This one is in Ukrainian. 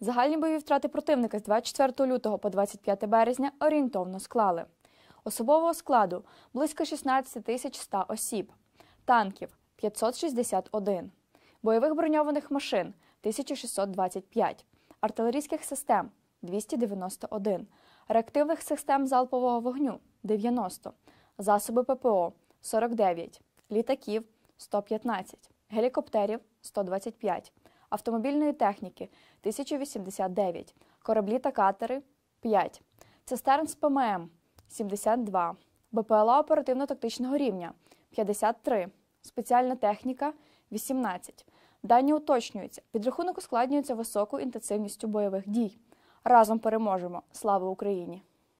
Загальні бойові втрати противника з 24 лютого по 25 березня орієнтовно склали. Особового складу близько 16 тисяч 100 осіб, танків 561, бойових броньованих машин 1625, артилерійських систем 291, реактивних систем залпового вогню 90, засоби ППО 49, літаків 115, гелікоптерів 125, автомобільної техніки 1089, кораблі та катери 5, цистерн з ПММ 72, БПЛА оперативно-тактичного рівня 53, спеціальна техніка 18. Дані уточнюються. Підрахунок ускладнюється високою інтенсивністю бойових дій. Разом переможемо. Слава Україні!